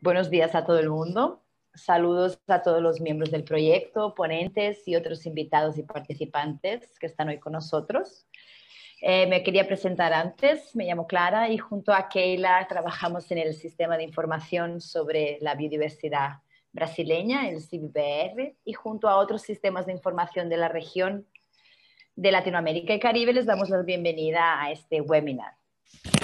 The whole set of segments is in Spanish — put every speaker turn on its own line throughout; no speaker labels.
Buenos días a todo el mundo. Saludos a todos los miembros del proyecto, ponentes y otros invitados y participantes que están hoy con nosotros. Eh, me quería presentar antes, me llamo Clara y junto a Keila trabajamos en el Sistema de Información sobre la Biodiversidad Brasileña, el CIBR, y junto a otros sistemas de información de la región de Latinoamérica y Caribe les damos la bienvenida a este webinar.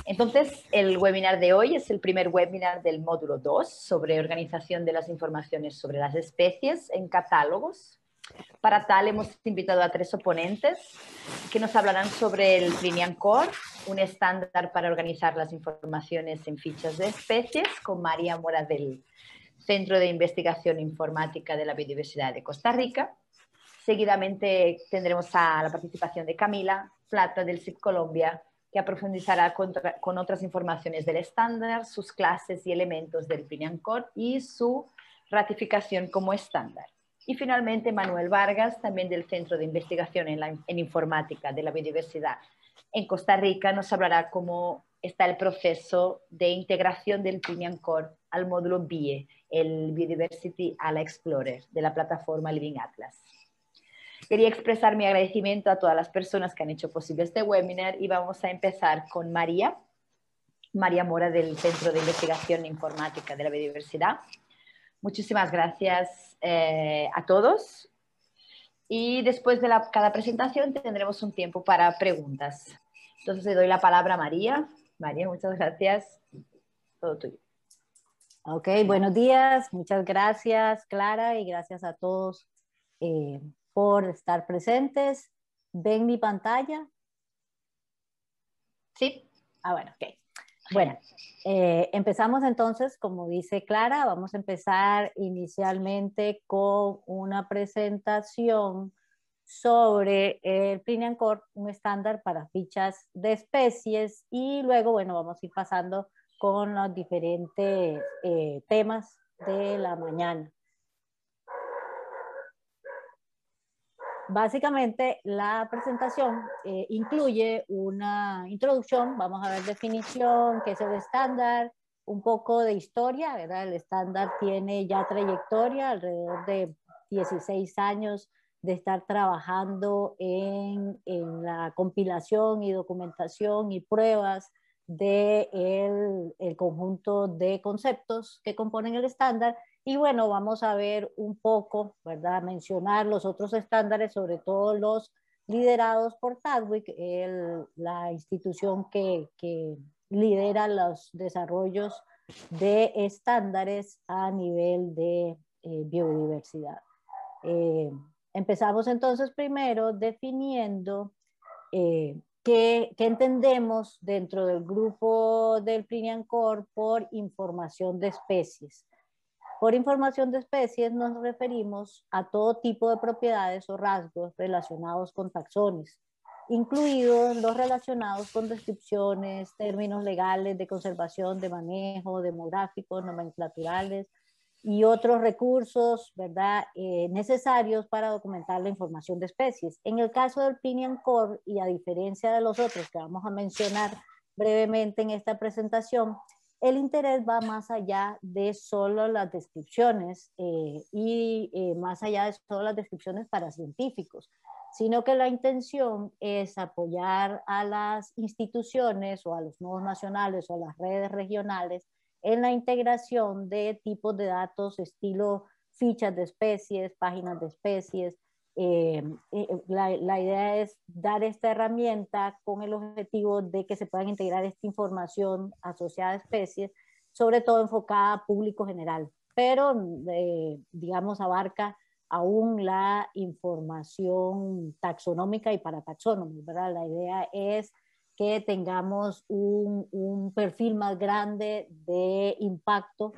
Entonces, el webinar de hoy es el primer webinar del módulo 2 sobre organización de las informaciones sobre las especies en catálogos. Para tal, hemos invitado a tres oponentes que nos hablarán sobre el Prinian Core, un estándar para organizar las informaciones en fichas de especies, con María Mora del Centro de Investigación Informática de la Biodiversidad de Costa Rica. Seguidamente tendremos a la participación de Camila Plata del CIP Colombia que profundizará con otras informaciones del estándar, sus clases y elementos del Core y su ratificación como estándar. Y finalmente, Manuel Vargas, también del Centro de Investigación en, Informática de la Biodiversidad en Costa Rica, nos hablará cómo está el proceso de integración del Core al módulo BIE, el Biodiversity a Explorer, de la plataforma Living Atlas. Quería expresar mi agradecimiento a todas las personas que han hecho posible este webinar y vamos a empezar con María, María Mora del Centro de Investigación Informática de la Biodiversidad. Muchísimas gracias eh, a todos y después de la, cada presentación tendremos un tiempo para preguntas. Entonces le doy la palabra a María. María, muchas gracias. Todo tuyo.
Ok, buenos días. Muchas gracias, Clara, y gracias a todos eh, por estar presentes. ¿Ven mi pantalla? Sí. Ah, bueno, ok. Bueno, eh, empezamos entonces, como dice Clara, vamos a empezar inicialmente con una presentación sobre el Plinian un estándar para fichas de especies y luego, bueno, vamos a ir pasando con los diferentes eh, temas de la mañana. básicamente la presentación eh, incluye una introducción, vamos a ver definición, qué es el estándar, un poco de historia, El estándar tiene ya trayectoria, alrededor de 16 años de estar trabajando en, la compilación y documentación y pruebas del de el conjunto de conceptos que componen el estándar y bueno, vamos a ver un poco, ¿verdad? Mencionar los otros estándares, sobre todo los liderados por Tadwick, la institución que, lidera los desarrollos de estándares a nivel de eh, biodiversidad. Eh, empezamos entonces primero definiendo eh, qué, entendemos dentro del grupo del Plinian Core por información de especies. Por información de especies nos referimos a todo tipo de propiedades o rasgos relacionados con taxones, incluidos los relacionados con descripciones, términos legales de conservación, de manejo, demográficos, nomenclaturales y otros recursos ¿verdad? Eh, necesarios para documentar la información de especies. En el caso del Pinion Core, y a diferencia de los otros que vamos a mencionar brevemente en esta presentación, el interés va más allá de solo las descripciones eh, y eh, más allá de solo las descripciones para científicos, sino que la intención es apoyar a las instituciones o a los nodos nacionales o a las redes regionales en la integración de tipos de datos, estilo fichas de especies, páginas de especies, eh, eh, la, idea es dar esta herramienta con el objetivo de que se puedan integrar esta información asociada a especies, sobre todo enfocada a público general, pero eh, digamos abarca aún la información taxonómica y para taxónomos, ¿verdad? La idea es que tengamos un perfil más grande de impacto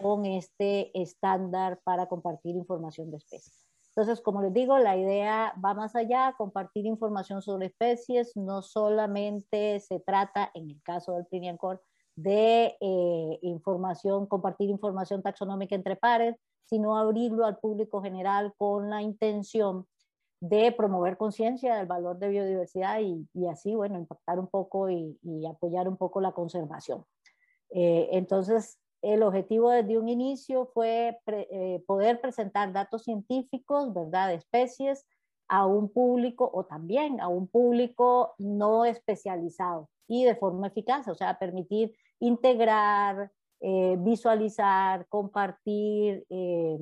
con este estándar para compartir información de especies. Entonces, como les digo, la idea va más allá, compartir información sobre especies, no solamente se trata, en el caso del Priniancor, de eh, información, compartir información taxonómica entre pares, sino abrirlo al público general con la intención de promover conciencia del valor de biodiversidad y, así, bueno, impactar un poco y, apoyar un poco la conservación. Eh, entonces, el objetivo desde un inicio fue eh, poder presentar datos científicos, ¿verdad?, de especies a un público o también a un público no especializado y de forma eficaz, o sea, permitir integrar, eh, visualizar, compartir eh,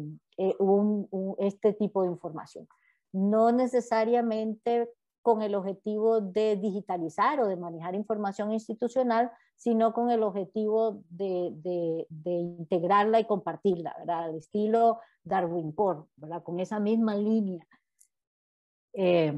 este tipo de información. No necesariamente con el objetivo de digitalizar o de manejar información institucional, sino con el objetivo de, de, integrarla y compartirla, ¿verdad? Al estilo Darwin Core, ¿verdad? Con esa misma línea. Eh,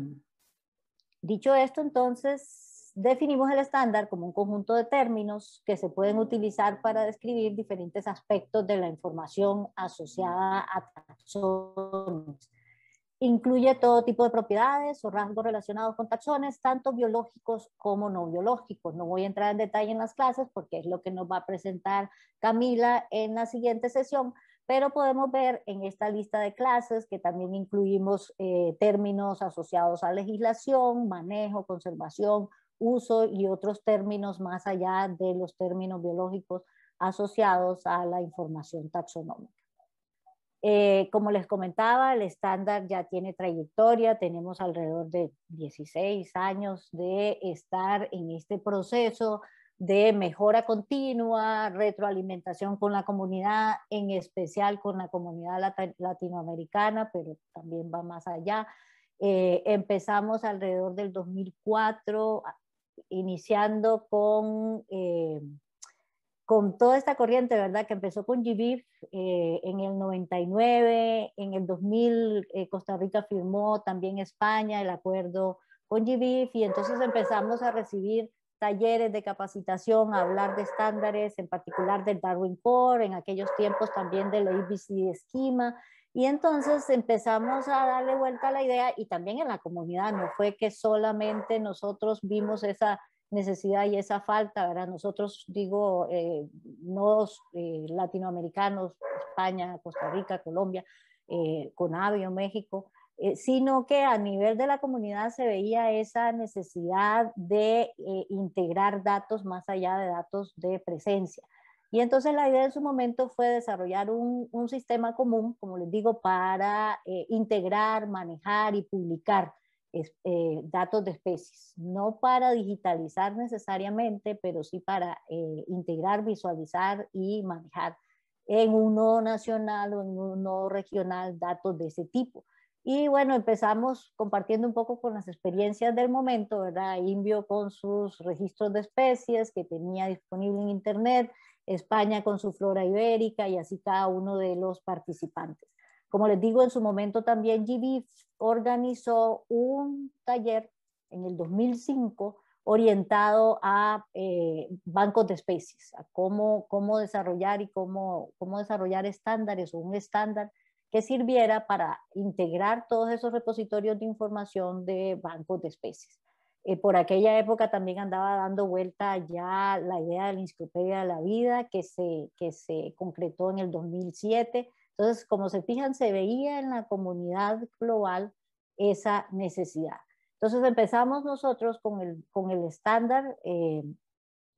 dicho esto, entonces, definimos el estándar como un conjunto de términos que se pueden utilizar para describir diferentes aspectos de la información asociada a taxones Incluye todo tipo de propiedades o rasgos relacionados con taxones, tanto biológicos como no biológicos. No voy a entrar en detalle en las clases porque es lo que nos va a presentar Camila en la siguiente sesión, pero podemos ver en esta lista de clases que también incluimos eh, términos asociados a legislación, manejo, conservación, uso y otros términos más allá de los términos biológicos asociados a la información taxonómica. Eh, como les comentaba, el estándar ya tiene trayectoria, tenemos alrededor de 16 años de estar en este proceso de mejora continua, retroalimentación con la comunidad, en especial con la comunidad latinoamericana, pero también va más allá. Eh, empezamos alrededor del 2004, iniciando con... Eh, con toda esta corriente, ¿verdad? Que empezó con GBIF eh, en el 99, en el 2000 eh, Costa Rica firmó también España el acuerdo con GBIF y entonces empezamos a recibir talleres de capacitación, a hablar de estándares, en particular del Darwin Core, en aquellos tiempos también del ABC esquema. Y entonces empezamos a darle vuelta a la idea y también en la comunidad, no fue que solamente nosotros vimos esa necesidad y esa falta, ¿verdad? Nosotros, digo, no eh, nos eh, latinoamericanos, España, Costa Rica, Colombia, eh, Conavio, México, eh, sino que a nivel de la comunidad se veía esa necesidad de integrar datos más allá de datos de presencia. Y entonces la idea en su momento fue desarrollar un, sistema común, como les digo, para integrar, manejar y publicar es, eh, datos de especies, no para digitalizar necesariamente, pero sí para eh, integrar, visualizar y manejar en un nodo nacional o en un nodo regional datos de ese tipo. Y bueno, empezamos compartiendo un poco con las experiencias del momento, ¿verdad? Invio con sus registros de especies que tenía disponible en Internet, España con su flora ibérica y así cada uno de los participantes. Como les digo, en su momento también GBIF organizó un taller en el 2005 orientado a eh, bancos de especies, a cómo, cómo desarrollar y cómo, cómo desarrollar estándares o un estándar que sirviera para integrar todos esos repositorios de información de bancos de especies. Eh, por aquella época también andaba dando vuelta ya la idea de la enciclopedia de la vida que se, que se concretó en el 2007 entonces, como se fijan, se veía en la comunidad global esa necesidad. Entonces empezamos nosotros con el, estándar eh,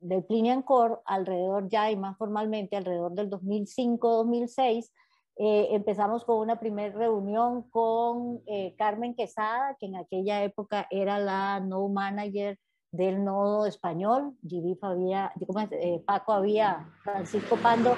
del Plinian Core alrededor ya y más formalmente alrededor del 2005-2006. Eh, empezamos con una primera reunión con eh, Carmen Quesada, que en aquella época era la no manager del nodo español. había, eh, Paco había, Francisco Pando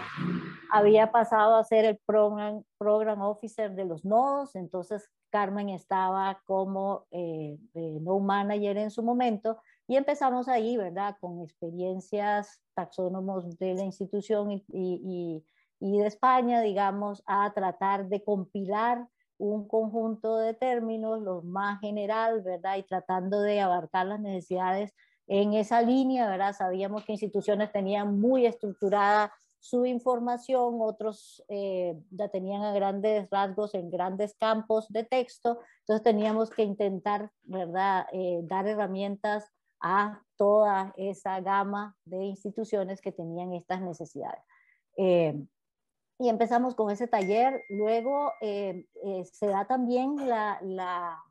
había pasado a ser el program, program officer de los nodos, entonces Carmen estaba como eh, eh no manager en su momento y empezamos ahí, ¿verdad? Con experiencias taxónomos de la institución y, y de España, digamos, a tratar de compilar un conjunto de términos, los más general, ¿verdad? Y tratando de abarcar las necesidades en esa línea, ¿verdad? Sabíamos que instituciones tenían muy estructurada su información, otros eh, ya tenían a grandes rasgos en grandes campos de texto, entonces teníamos que intentar, ¿verdad?, eh, dar herramientas a toda esa gama de instituciones que tenían estas necesidades. Eh, y empezamos con ese taller. Luego eh, eh, se da también la, la,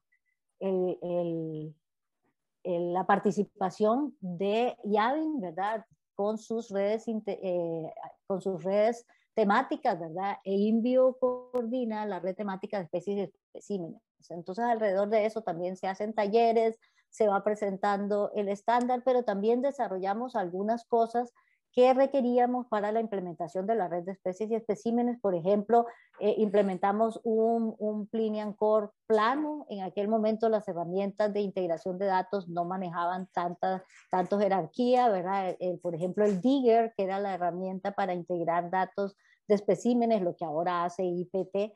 la participación de Yavin, ¿verdad? Con sus redes, eh, con sus redes temáticas, ¿verdad? E Invio coordina la red temática de especies y especímenes. Entonces, alrededor de eso también se hacen talleres, se va presentando el estándar, pero también desarrollamos algunas cosas ¿Qué requeríamos para la implementación de la red de especies y especímenes. Por ejemplo, eh, implementamos un, un Plinian Core plano. En aquel momento las herramientas de integración de datos no manejaban tanta, tanto jerarquía, ¿verdad? por ejemplo, el Digger, que era la herramienta para integrar datos de especímenes, lo que ahora hace IPT, eh,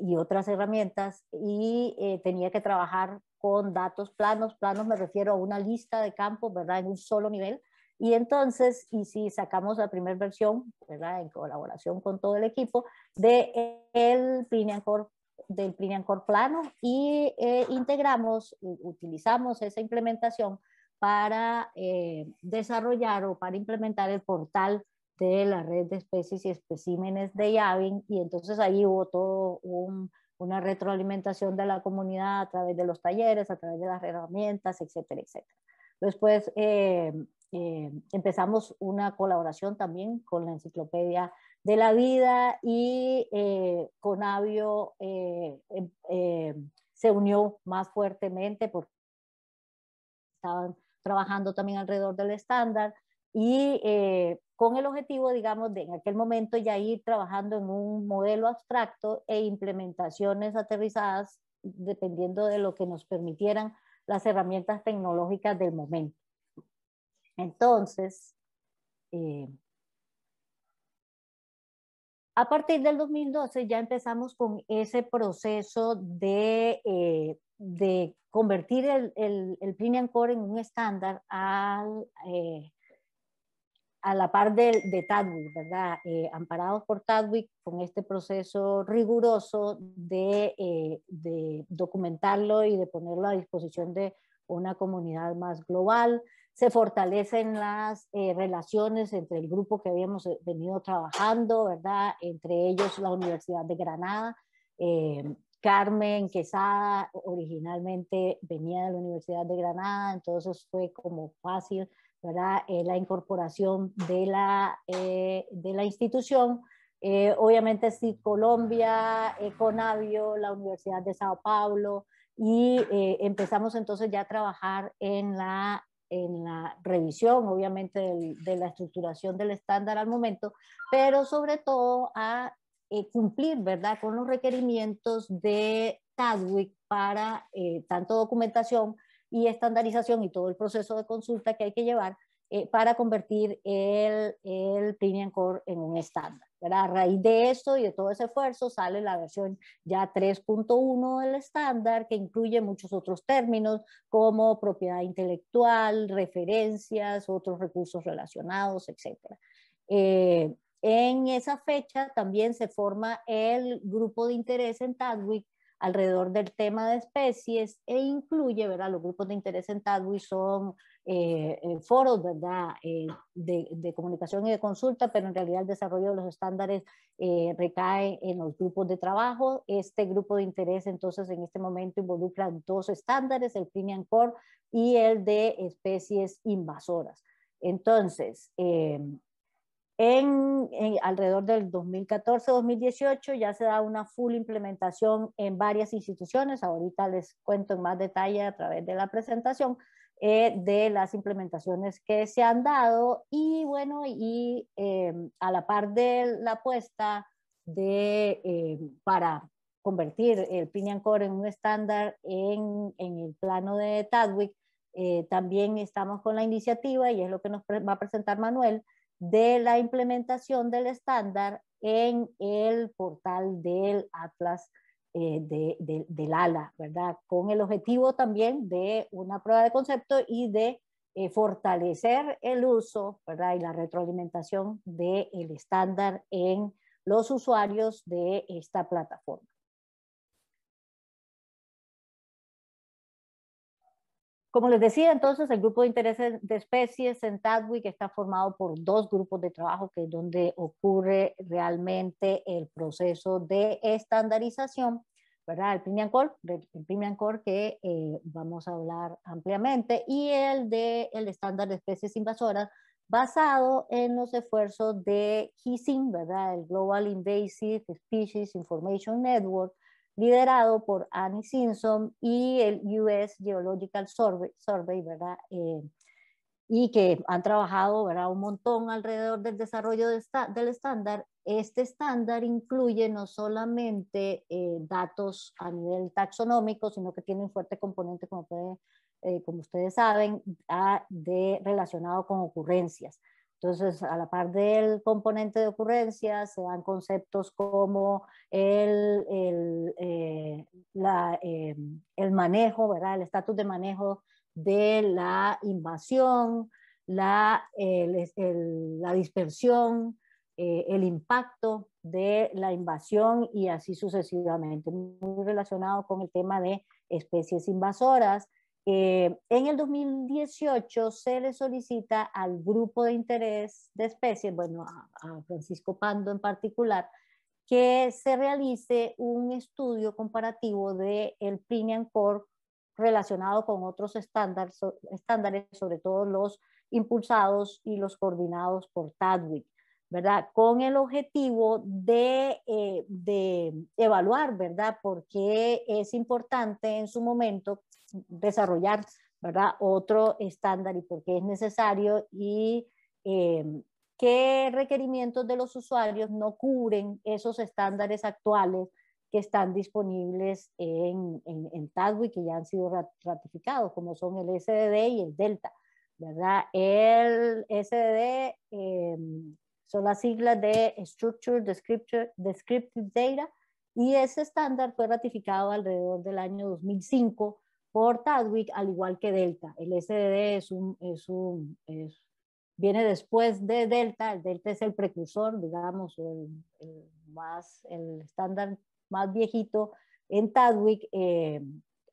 y otras herramientas y eh, tenía que trabajar con datos planos. Planos me refiero a una lista de campos, ¿verdad? En un solo nivel. Y entonces, y si sacamos la primera versión, ¿verdad? En colaboración con todo el equipo, de el Core del Core plano y eh, integramos, utilizamos esa implementación para eh, desarrollar o para implementar el portal de la red de especies y especímenes de Yavin y entonces ahí hubo todo una retroalimentación de la comunidad a través de los talleres, a través de las herramientas, etcétera, etcétera. Después eh, eh, empezamos una colaboración también con la Enciclopedia de la Vida y eh, Conavio eh, em, se unió más fuertemente porque estaban trabajando también alrededor del estándar y con el objetivo, digamos, de en aquel momento ya ir trabajando en un modelo abstracto e implementaciones aterrizadas dependiendo de lo que nos permitieran las herramientas tecnológicas del momento. Entonces, eh, a partir del 2012 ya empezamos con ese proceso de, eh, convertir el, el, el Core en un estándar al, eh, a la par de, de Tadwick, ¿verdad? Eh, amparados por Tadwick con este proceso riguroso eh, de, documentarlo y de ponerlo a disposición de una comunidad más global. Se fortalecen las eh, relaciones entre el grupo que habíamos venido trabajando, ¿verdad? Entre ellos la Universidad de Granada. Carmen Quesada originalmente venía de la Universidad de Granada, entonces fue como fácil eh, la incorporación de la, eh, de la institución. Eh, obviamente sí, Colombia, Conavio, la Universidad de Sao Paulo, y empezamos entonces ya a trabajar en la, en la revisión, obviamente, de la estructuración del estándar al momento, pero sobre todo a cumplir, ¿verdad?, con los requerimientos de TADWIC para tanto documentación y estandarización y todo el proceso de consulta que hay que llevar eh, para convertir el, el Premium Core en un estándar. A raíz de esto y de todo ese esfuerzo sale la versión ya 3.1 del estándar que incluye muchos otros términos como propiedad intelectual, referencias, otros recursos relacionados, etc. Eh, en esa fecha también se forma el grupo de interés en Tadwick alrededor del tema de especies e incluye, ¿verdad? Los grupos de interés en TADWI son eh, eh, foros, ¿verdad? Eh, de, comunicación y de consulta, pero en realidad el desarrollo de los estándares recae en los grupos de trabajo. Este grupo de interés entonces en este momento involucra dos estándares, el Premium Core y el de especies invasoras. Entonces, en, alrededor del 2014-2018 ya se da una full implementación en varias instituciones. Ahorita les cuento en más detalle a través de la presentación eh, de las implementaciones que se han dado. Y bueno, y eh, a la par de la apuesta de, eh, para convertir el Pinion Core en un estándar en, en el plano de Tadwick, también estamos con la iniciativa y es lo que nos va a presentar Manuel de la implementación del estándar en el portal del Atlas eh, del ALA, ¿verdad? Con el objetivo también de una prueba de concepto y de eh, fortalecer el uso, ¿verdad? Y la retroalimentación del estándar en los usuarios de esta plataforma. Como les decía, entonces el grupo de intereses de especies en que está formado por dos grupos de trabajo, que es donde ocurre realmente el proceso de estandarización, ¿verdad? El Primian Core, el que eh, vamos a hablar ampliamente, y el de el estándar de especies invasoras, basado en los esfuerzos de GISIN, ¿verdad? El Global Invasive Species Information Network, liderado por Annie Simpson y el US Geological Survey, ¿verdad? Eh, y que han trabajado un montón alrededor del desarrollo del estándar. Este estándar incluye no solamente eh, datos a nivel taxonómico, sino que tiene un fuerte componente, como, puede, eh, ustedes saben, de, relacionado con ocurrencias. Entonces, a la par del componente de ocurrencia, se dan conceptos como el, eh, eh, manejo, el estatus de manejo de la invasión, la, dispersión, eh, el impacto de la invasión y así sucesivamente, muy relacionado con el tema de especies invasoras, eh, en el 2018 se le solicita al grupo de interés de especies, bueno, a, Francisco Pando en particular, que se realice un estudio comparativo del el Premium Core relacionado con otros estándares, estándares, sobre todo los impulsados y los coordinados por Tadwick, ¿verdad? Con el objetivo de, eh, de evaluar, ¿verdad? Porque es importante en su momento desarrollar ¿verdad? otro estándar y por qué es necesario y eh, qué requerimientos de los usuarios no cubren esos estándares actuales que están disponibles en, en, en que ya han sido ratificados, como son el SDD y el Delta. ¿verdad? El SDD em, son las siglas de Structured Descriptive Data y ese estándar fue ratificado alrededor del año 2005 por Tadwick, al igual que Delta. El SDD es un, es un viene después de Delta, el Delta es el precursor, digamos, el, más, el estándar más viejito en Tadwick eh,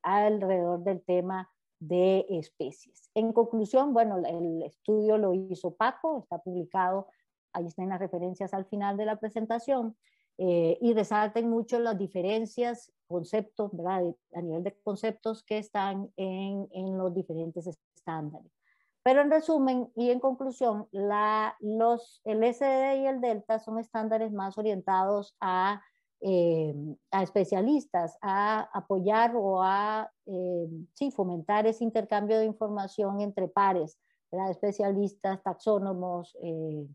alrededor del tema de especies. En conclusión, bueno, el estudio lo hizo Paco, está publicado, ahí están las referencias al final de la presentación. Eh, y resalten mucho las diferencias, conceptos, ¿verdad? a nivel de conceptos que están en, en los diferentes estándares. Pero en resumen y en conclusión, la, los, el SD y el Delta son estándares más orientados a, eh, a especialistas, a apoyar o a eh, sí, fomentar ese intercambio de información entre pares, ¿verdad? especialistas, taxónomos, eh,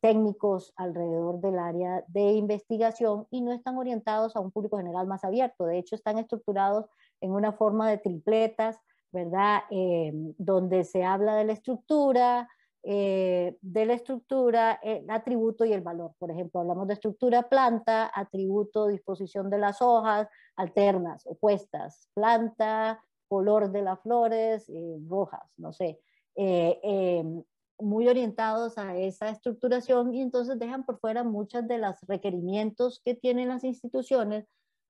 técnicos alrededor del área de investigación y no están orientados a un público general más abierto. De hecho, están estructurados en una forma de tripletas, ¿verdad? Eh, donde se habla de la estructura, eh, de la estructura, el atributo y el valor. Por ejemplo, hablamos de estructura planta, atributo, disposición de las hojas, alternas, opuestas, planta, color de las flores, eh, rojas, no sé. Em, muy orientados a esa estructuración y entonces dejan por fuera muchas de los requerimientos que tienen las instituciones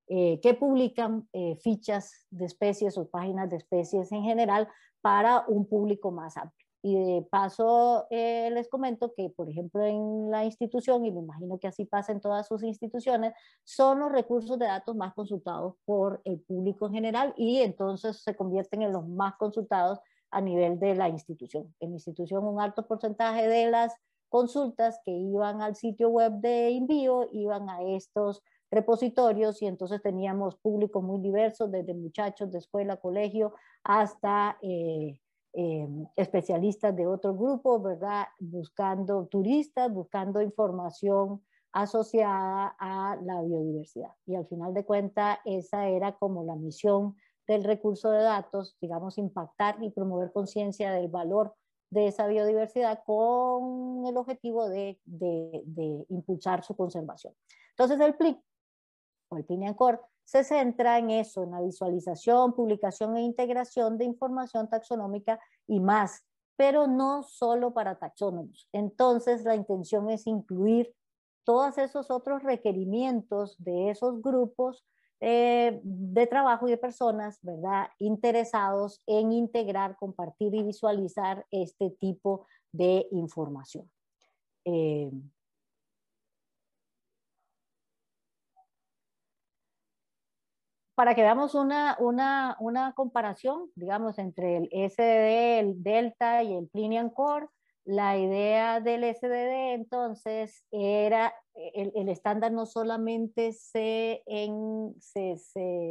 eh, que publican eh, fichas de especies o páginas de especies en general para un público más amplio. Y de paso eh, les comento que, por ejemplo, en la institución, y me imagino que así pasa en todas sus instituciones, son los recursos de datos más consultados por el público en general y entonces se convierten en los más consultados a nivel de la institución. En la institución un alto porcentaje de las consultas que iban al sitio web de envío iban a estos repositorios y entonces teníamos público muy diverso, desde muchachos de escuela, colegio, hasta eh, eh, especialistas de otro grupo, ¿verdad? Buscando turistas, buscando información asociada a la biodiversidad. Y al final de cuentas, esa era como la misión del recurso de datos, digamos, impactar y promover conciencia del valor de esa biodiversidad con el objetivo de, impulsar su conservación. Entonces el PLIC o el Core se centra en eso, en la visualización, publicación e integración de información taxonómica y más, pero no solo para taxónomos. Entonces la intención es incluir todos esos otros requerimientos de esos grupos eh, de trabajo y de personas, ¿verdad? Interesados en integrar, compartir y visualizar este tipo de información. Eh, para que veamos una, una, comparación, digamos, entre el SD, el Delta y el Plinian Core, la idea del SDD entonces era, el, estándar no solamente se,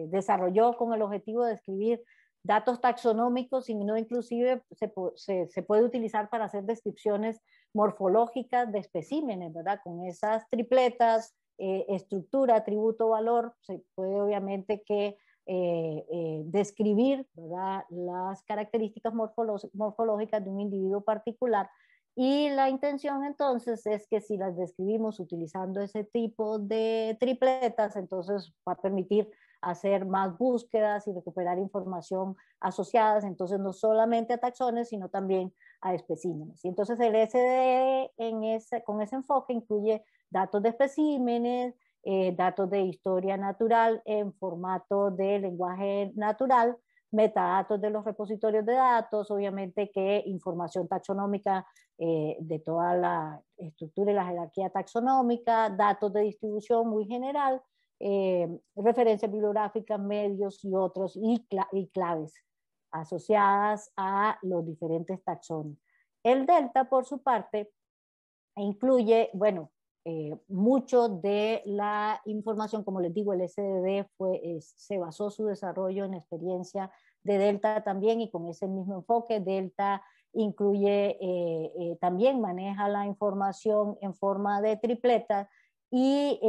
desarrolló con el objetivo de escribir datos taxonómicos, sino inclusive se, puede utilizar para hacer descripciones morfológicas de especímenes, ¿verdad? Con esas tripletas, eh, estructura, atributo, valor, se puede obviamente que eh, eh, describir ¿verdad? las características morfológicas de un individuo particular y la intención entonces es que si las describimos utilizando ese tipo de tripletas, entonces va a permitir hacer más búsquedas y recuperar información asociadas, entonces no solamente a taxones, sino también a especímenes. Y entonces el SDE en ese, con ese enfoque incluye datos de especímenes, eh, datos de historia natural en formato de lenguaje natural, metadatos de los repositorios de datos, obviamente que información taxonómica eh, de toda la estructura y la jerarquía taxonómica, datos de distribución muy general, eh, referencias bibliográficas, medios y otros, y claves asociadas a los diferentes taxones. El delta, por su parte, incluye, bueno, eh, mucho de la información, como les digo, el SDD fue, se basó su desarrollo en experiencia de Delta también y con ese mismo enfoque. Delta incluye, eh, eh, también maneja la información en forma de tripleta y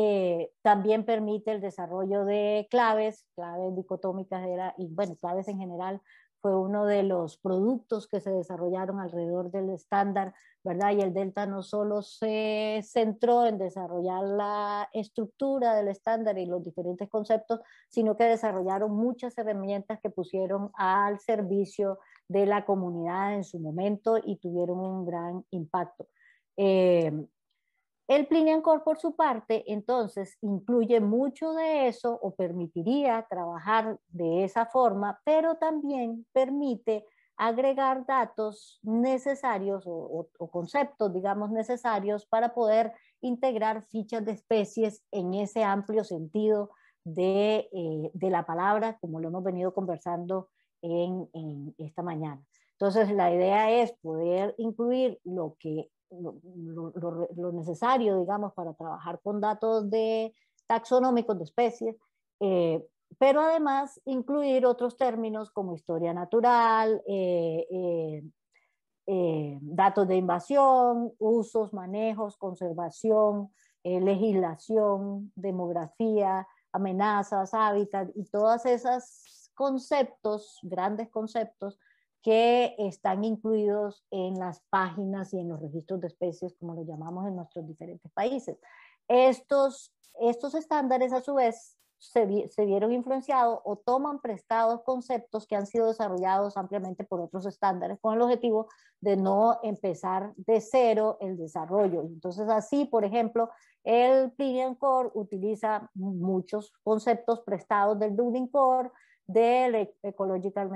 también permite el desarrollo de claves, claves dicotómicas era y bueno, claves en general fue uno de los productos que se desarrollaron alrededor del estándar, ¿verdad? Y el Delta no solo se centró en desarrollar la estructura del estándar y los diferentes conceptos, sino que desarrollaron muchas herramientas que pusieron al servicio de la comunidad en su momento y tuvieron un gran impacto. Eh, el Plinian por su parte, entonces incluye mucho de eso o permitiría trabajar de esa forma, pero también permite agregar datos necesarios o, conceptos, digamos, necesarios para poder integrar fichas de especies en ese amplio sentido de, eh, la palabra, como lo hemos venido conversando en esta mañana. Entonces, la idea es poder incluir lo que lo, necesario, digamos, para trabajar con datos taxonómicos de especies, eh, pero además incluir otros términos como historia natural, eh, eh, datos de invasión, usos, manejos, conservación, legislación, demografía, amenazas, hábitat y todos esos conceptos, grandes conceptos que están incluidos en las páginas y en los registros de especies, como lo llamamos en nuestros diferentes países. Estos, estándares, a su vez, se, vieron influenciados o toman prestados conceptos que han sido desarrollados ampliamente por otros estándares con el objetivo de no empezar de cero el desarrollo. Entonces, así, por ejemplo, el Plinian Core utiliza muchos conceptos prestados del Dublin Core, del e-, Ecological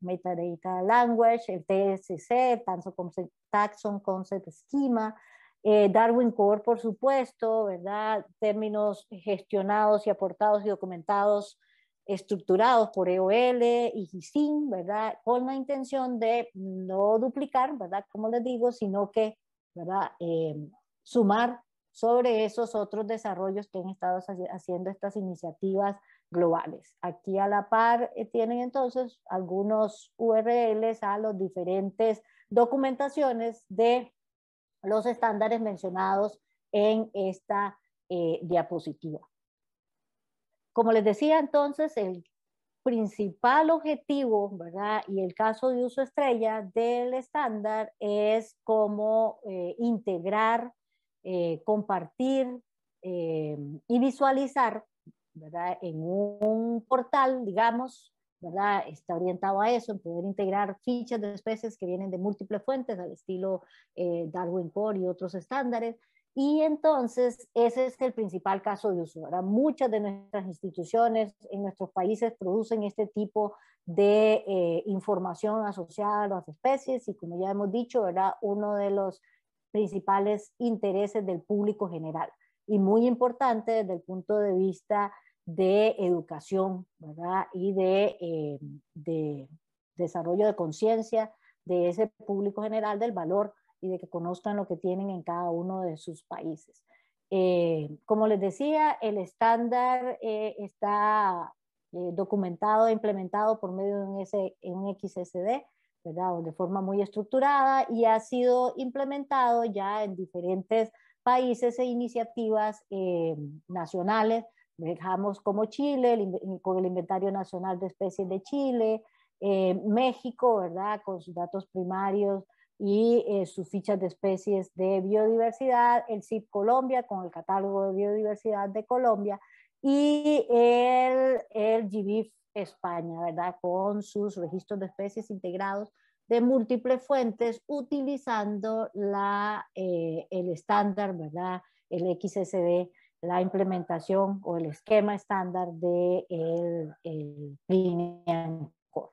Metadata Language, el TSC, Taxon Concept, Taxon Concept Schema, eh, Darwin Core, por supuesto, ¿verdad? Términos gestionados y aportados y documentados, estructurados por EOL y GISIN, ¿verdad? Con la intención de no duplicar, ¿verdad? Como les digo, sino que, ¿verdad? Em, sumar sobre esos otros desarrollos que han estado haciendo estas iniciativas globales. Aquí a la par eh, tienen entonces algunos URLs a los diferentes documentaciones de los estándares mencionados en esta eh, diapositiva. Como les decía entonces, el principal objetivo, ¿verdad? Y el caso de uso estrella del estándar es cómo eh, integrar, compartir y visualizar en un portal, digamos, Está orientado a eso, en poder integrar fichas de especies que vienen de múltiples fuentes, al estilo eh, Darwin Core y otros estándares. Y entonces, ese es el principal caso de uso. Muchas de nuestras instituciones en nuestros países producen este tipo de eh, información asociada a las especies y como ya hemos dicho, era uno de los principales intereses del público general y muy importante desde el punto de vista de educación, ¿verdad? Y de, eh, de desarrollo de conciencia de ese público general del valor y de que conozcan lo que tienen en cada uno de sus países. Eh, como les decía, el estándar eh, está documentado e implementado por medio de un, XSD, ¿verdad? de forma muy estructurada y ha sido implementado ya en diferentes países e iniciativas eh, nacionales. Dejamos como Chile, eh, con el Inventario Nacional de Especies de Chile, eh, México, ¿verdad? Con sus datos primarios y sus fichas de especies de biodiversidad, el CIP Colombia con el catálogo de biodiversidad de Colombia y el, el GBIF España, ¿verdad? Con sus registros de especies integrados de múltiples fuentes utilizando la, eh, el estándar, ¿verdad? El XSD, la implementación o el esquema estándar de el, Core.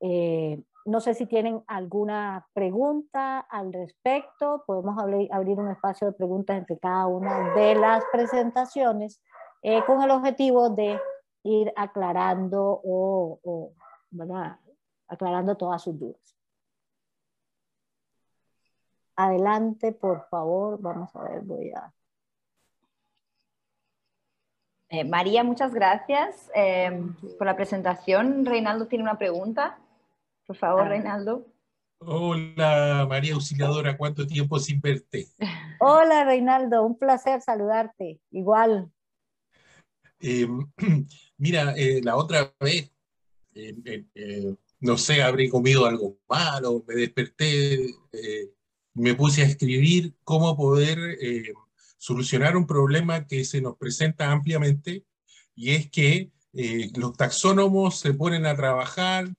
Eh, no sé si tienen alguna pregunta al respecto. Podemos abrir, abrir un espacio de preguntas entre cada una de las presentaciones eh, con el objetivo de ir aclarando o, o ¿verdad? aclarando todas sus dudas. Adelante, por favor. Vamos a ver, voy a...
Eh, María, muchas gracias eh, por la presentación. Reinaldo tiene una pregunta. Por favor, ah. Reinaldo.
Hola, María Auxiliadora, ¿cuánto tiempo sin verte?
Hola, Reinaldo, un placer saludarte. Igual.
Em, mira, eh, la otra vez em, em, no sé, habré comido algo malo, me desperté, eh, me puse a escribir cómo poder eh, solucionar un problema que se nos presenta ampliamente y es que eh, los taxónomos se ponen a trabajar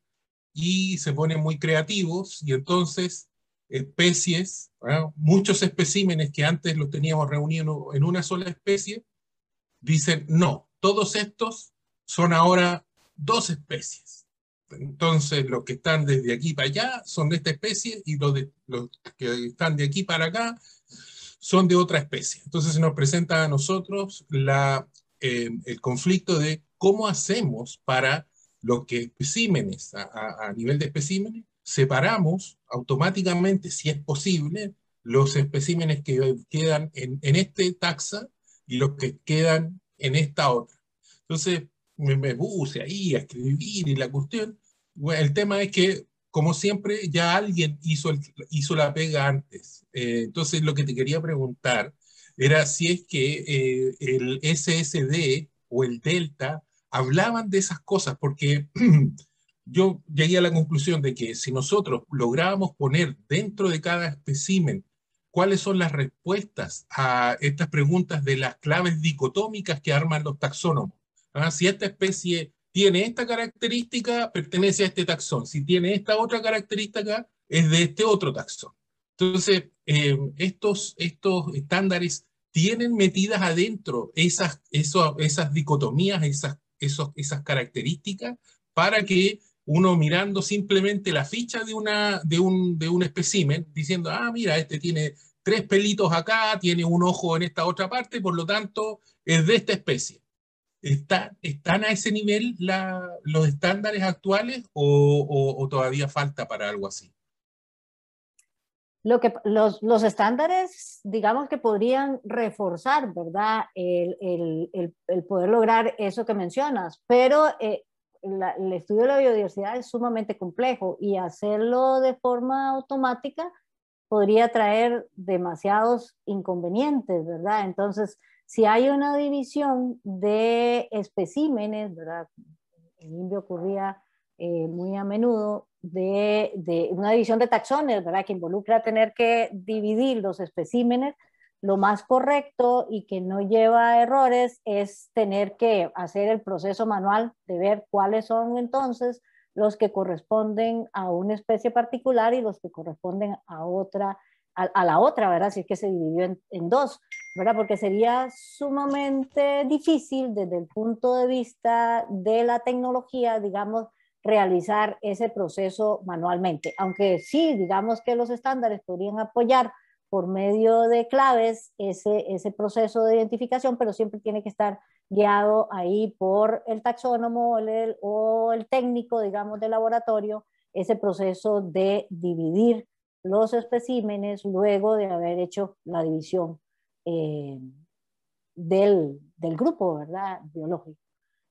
y se ponen muy creativos y entonces especies, ¿ah? muchos especímenes que antes los teníamos reunidos en una sola especie, dicen, no, todos estos son ahora dos especies. Entonces, los que están desde aquí para allá son de esta especie y los, de, los que están de aquí para acá son de otra especie. Entonces, se nos presenta a nosotros la, eh, el conflicto de cómo hacemos para los que especímenes, a, nivel de especímenes, separamos automáticamente, si es posible, los especímenes que quedan en, en este taxa y los que quedan en esta otra. Entonces, me, puse ahí a escribir y la cuestión. el tema es que, como siempre, ya alguien hizo, hizo la pega antes. Eh, entonces, lo que te quería preguntar era si es que eh, el SSD o el Delta hablaban de esas cosas, porque yo llegué a la conclusión de que si nosotros lográbamos poner dentro de cada espécimen cuáles son las respuestas a estas preguntas de las claves dicotómicas que arman los taxónomos, ¿ah? si esta especie tiene esta característica, pertenece a este taxón. Si tiene esta otra característica, es de este otro taxón. Entonces, em, estos, estos estándares tienen metidas adentro esas, esas dicotomías, esas, esos, esas características, para que uno mirando simplemente la ficha de, una, de, un, de un espécimen, diciendo, ah, mira, este tiene tres pelitos acá, tiene un ojo en esta otra parte, por lo tanto, es de esta especie. ¿Está, ¿Están a ese nivel los estándares actuales o, todavía falta para algo así?
Lo que, los, estándares, digamos que podrían reforzar, ¿verdad? El, poder lograr eso que mencionas, pero eh, el estudio de la biodiversidad es sumamente complejo y hacerlo de forma automática podría traer demasiados inconvenientes, ¿verdad? Entonces, si hay una división de especímenes, ¿verdad? En India ocurría eh, muy a menudo, una división de taxones, ¿verdad? Que involucra tener que dividir los especímenes. Lo más correcto y que no lleva errores es tener que hacer el proceso manual de ver cuáles son entonces los que corresponden a una especie particular y los que corresponden a otra a, la otra, ¿verdad? Si es que se dividió en, dos, ¿verdad? Porque sería sumamente difícil desde el punto de vista de la tecnología, digamos, realizar ese proceso manualmente. Aunque sí, digamos que los estándares podrían apoyar por medio de claves ese, ese proceso de identificación, pero siempre tiene que estar guiado ahí por el taxónomo o el técnico, digamos, de laboratorio, ese proceso de dividir los especímenes luego de haber hecho la división eh, del, del, grupo, ¿verdad? Biológico.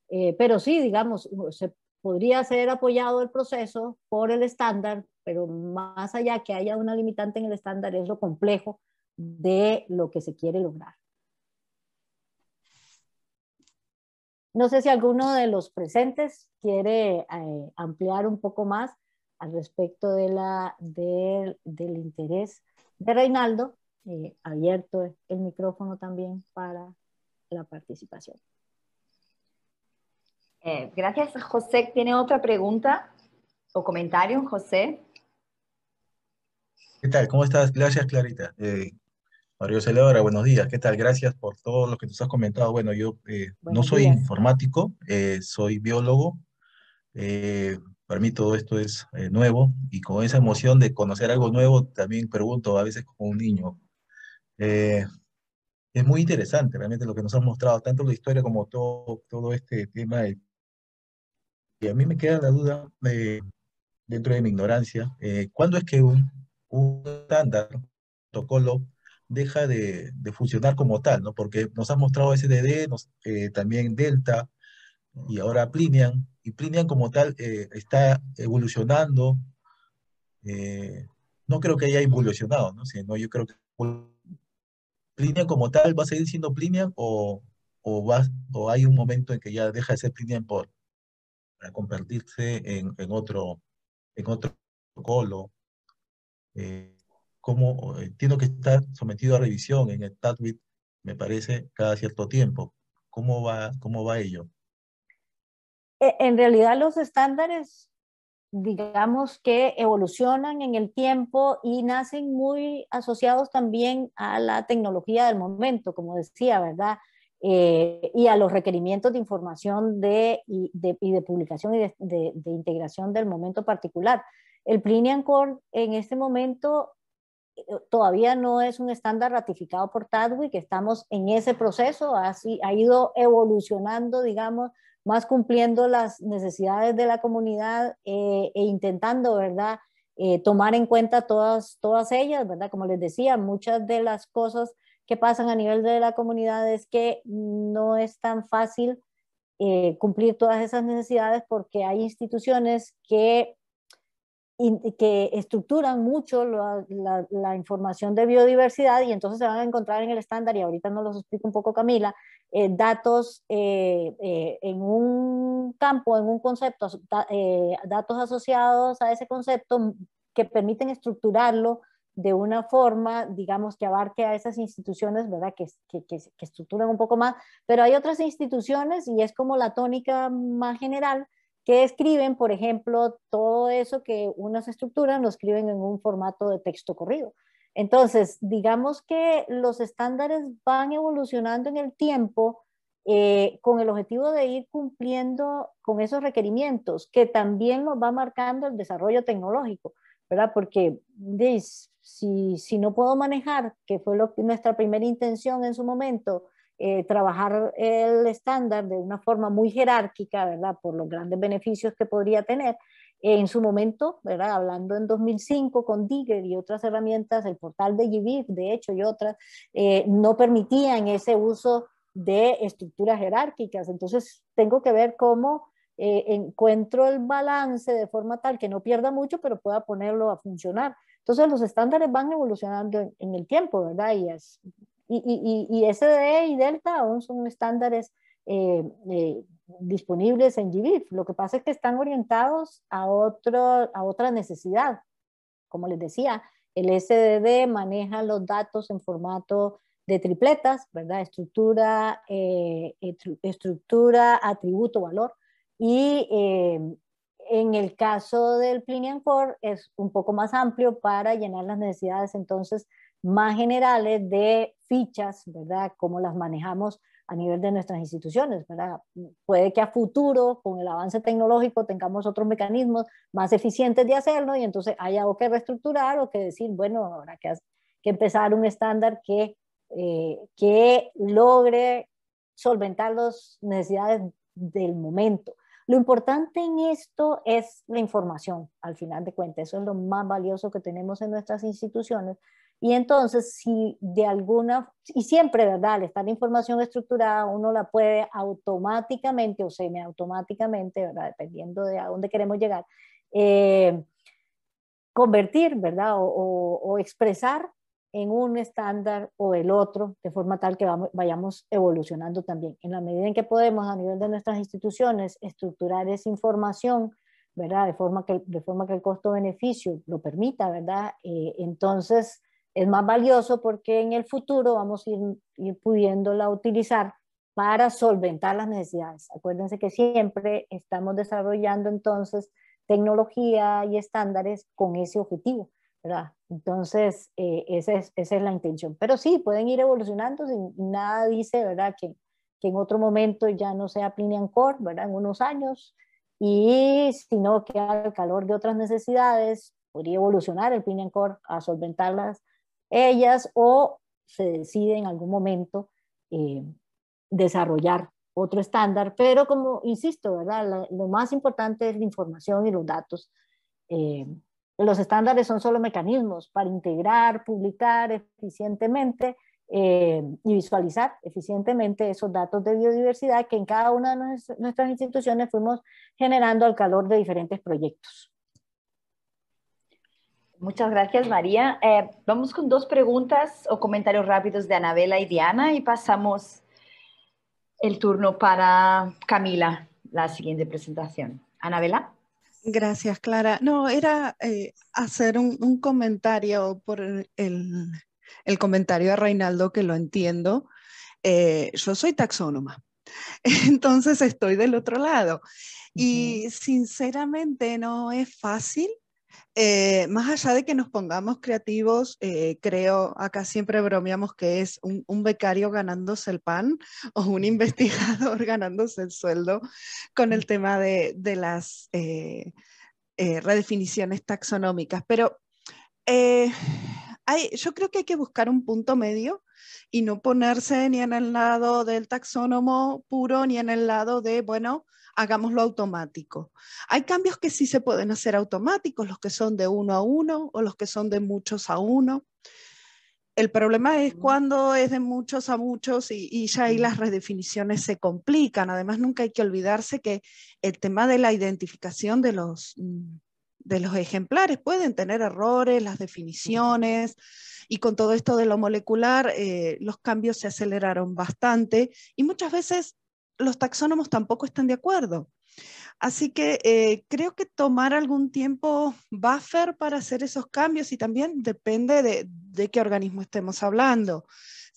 Eh, pero sí, digamos, se podría ser apoyado el proceso por el estándar, pero más allá que haya una limitante en el estándar es lo complejo de lo que se quiere lograr. No sé si alguno de los presentes quiere eh, ampliar un poco más al respecto de la, del interés de Reinaldo, eh, abierto el micrófono también para la participación.
Eh, gracias. José, ¿tiene otra pregunta o comentario, José?
¿Qué tal? ¿Cómo estás? Gracias, Clarita. Eh, Mario Celedora, buenos días. ¿Qué tal? Gracias por todo lo que nos has comentado. Bueno, yo no soy informático, soy biólogo. Para mí todo esto es eh, nuevo y con esa emoción de conocer algo nuevo también pregunto a veces como un niño. Eh, es muy interesante realmente lo que nos han mostrado, tanto la historia como todo, todo este tema. De, y a mí me queda la duda, eh, dentro de mi ignorancia, ¿cuándo es que un, un estándar, un protocolo, deja de, de, funcionar como tal? ¿no? Porque nos han mostrado SDD, nos, también Delta, y ahora Plinian, y Plinian como tal eh, está evolucionando, eh, no creo que haya evolucionado, ¿no? sino yo creo que Plinian como tal va a seguir siendo Plinian o, o, va, o hay un momento en que ya deja de ser Plinian por, para convertirse en, otro en otro protocolo. Eh, como, entiendo que estar sometido a revisión en el TATWIT, me parece, cada cierto tiempo. ¿Cómo va, cómo va ello?
E, en realidad los estándares, digamos que evolucionan en el tiempo y nacen muy asociados también a la tecnología del momento, como decía, ¿verdad? Eh, y a los requerimientos de información de, y, de, publicación y de, integración del momento particular. El Plinian Core en este momento eh, todavía no es un estándar ratificado por que estamos en ese proceso, así ha ido evolucionando, digamos, más cumpliendo las necesidades de la comunidad eh, e intentando, ¿verdad? Eh, tomar en cuenta todas, todas ellas, ¿verdad? Como les decía, muchas de las cosas que pasan a nivel de la comunidad es que no es tan fácil eh, cumplir todas esas necesidades porque hay instituciones que, que estructuran mucho la, información de biodiversidad y entonces se van a encontrar en el estándar, y ahorita nos lo explica un poco Camila, eh, datos eh, eh, en un campo, en un concepto, datos asociados a ese concepto que permiten estructurarlo de una forma, digamos, que abarque a esas instituciones, ¿verdad? Que, que, que, estructuran un poco más, pero hay otras instituciones y es como la tónica más general que escriben, por ejemplo, todo eso que unas estructuran lo escriben en un formato de texto corrido entonces, digamos que los estándares van evolucionando en el tiempo eh, con el objetivo de ir cumpliendo con esos requerimientos, que también nos va marcando el desarrollo tecnológico, ¿verdad? Porque si, si no puedo manejar, que fue nuestra primera intención en su momento, eh, trabajar el estándar de una forma muy jerárquica, ¿verdad? Por los grandes beneficios que podría tener en su momento, ¿verdad? hablando en 2005 con Digger y otras herramientas, el portal de GBIF, de hecho, y otras, eh, no permitían ese uso de estructuras jerárquicas. Entonces, tengo que ver cómo eh, encuentro el balance de forma tal que no pierda mucho, pero pueda ponerlo a funcionar. Entonces, los estándares van evolucionando en, el tiempo, ¿verdad? Y, es, y, y, y, y e Delta aún son estándares eh, eh, disponibles en GBIF. Lo que pasa es que están orientados a, otro, a otra necesidad. Como les decía, el SDD maneja los datos en formato de tripletas, ¿verdad? Estructura, eh, estructura, atributo, valor. Y en el caso del Plinian Core es un poco más amplio para llenar las necesidades entonces más generales de fichas, ¿verdad? Cómo las manejamos a nivel de nuestras instituciones, Puede que a futuro, con el avance tecnológico, tengamos otros mecanismos más eficientes de hacerlo y entonces haya algo que reestructurar o que decir, bueno, habrá que, que empezar un estándar que, eh, que logre solventar las necesidades del momento. Lo importante en esto es la información, al final de cuentas. Eso es lo más valioso que tenemos en nuestras instituciones, y entonces, si de alguna, y siempre, ¿verdad? Al estar la información estructurada, uno la puede automáticamente o semiautomáticamente, ¿verdad? Dependiendo de a dónde queremos llegar, eh, convertir, ¿verdad? O, expresar en un estándar o el otro, de forma tal que vayamos evolucionando también. En la medida en que podemos, a nivel de nuestras instituciones, estructurar esa información, ¿verdad? De forma que, de forma que el costo-beneficio lo permita, ¿verdad? Eh, entonces, es más valioso porque en el futuro vamos a ir, pudiéndola utilizar para solventar las necesidades. Acuérdense que siempre estamos desarrollando entonces tecnología y estándares con ese objetivo, ¿verdad? Entonces, eh, esa, es, la intención. Pero sí, pueden ir evolucionando, sin, nada dice, ¿verdad? Que, que en otro momento ya no sea Plinian Core, ¿verdad? En unos años, y si no que al calor de otras necesidades podría evolucionar el Plinian Core a solventarlas ellas o se decide en algún momento eh, desarrollar otro estándar, pero como insisto, lo más importante es la información y los datos. Eh, los estándares son solo mecanismos para integrar, publicar eficientemente eh, y visualizar eficientemente esos datos de biodiversidad que en cada una de nuestras instituciones fuimos generando al calor de diferentes proyectos.
Muchas gracias, María. Eh, vamos con dos preguntas o comentarios rápidos de Anabela y Diana y pasamos el turno para Camila, la siguiente presentación. Anabela.
Gracias, Clara. No, era eh, hacer un, comentario por el, comentario a Reinaldo, que lo entiendo. Eh, yo soy taxónoma, entonces estoy del otro lado. Y sinceramente no es fácil eh, más allá de que nos pongamos creativos, eh, creo, acá siempre bromeamos que es un, becario ganándose el pan o un investigador ganándose el sueldo con el tema de, las eh, redefiniciones taxonómicas. Pero yo creo que hay que buscar un punto medio y no ponerse ni en el lado del taxónomo puro ni en el lado de, bueno, hagámoslo automático. Hay cambios que sí se pueden hacer automáticos, los que son de uno a uno o los que son de muchos a uno. El problema es cuando es de muchos a muchos y, ya ahí las redefiniciones se complican. Además, nunca hay que olvidarse que el tema de la identificación de los, mm, de los ejemplares pueden tener errores, las definiciones, y con todo esto de lo molecular, eh, los cambios se aceleraron bastante y muchas veces los taxónomos tampoco están de acuerdo. Así que eh, creo que tomar algún tiempo buffer para hacer esos cambios y también depende de, de qué organismo estemos hablando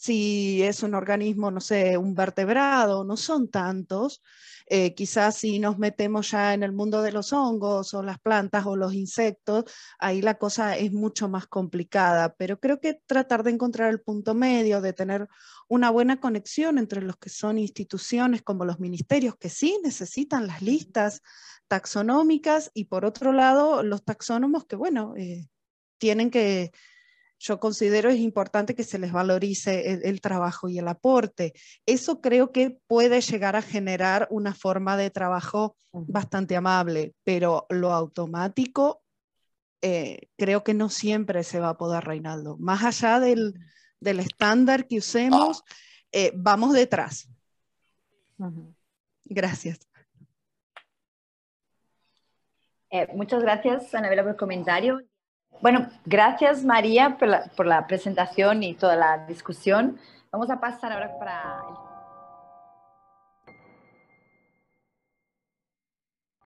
si es un organismo, no sé, un vertebrado, no son tantos. Eh, quizás si nos metemos ya en el mundo de los hongos o las plantas o los insectos, ahí la cosa es mucho más complicada, pero creo que tratar de encontrar el punto medio, de tener una buena conexión entre los que son instituciones como los ministerios, que sí necesitan las listas taxonómicas, y por otro lado, los taxónomos que, bueno, eh, tienen que yo considero es importante que se les valorice e, el, trabajo y el aporte. Eso creo que puede llegar a generar una forma de trabajo bastante amable, pero lo automático eh, creo que no siempre se va a poder, Reinaldo. Más allá del, del estándar que usemos, ah. eh, vamos detrás. Gracias.
Eh, muchas gracias, Anabela, por el comentario. Bueno, gracias María por la, presentación y toda la discusión. Vamos a pasar ahora para el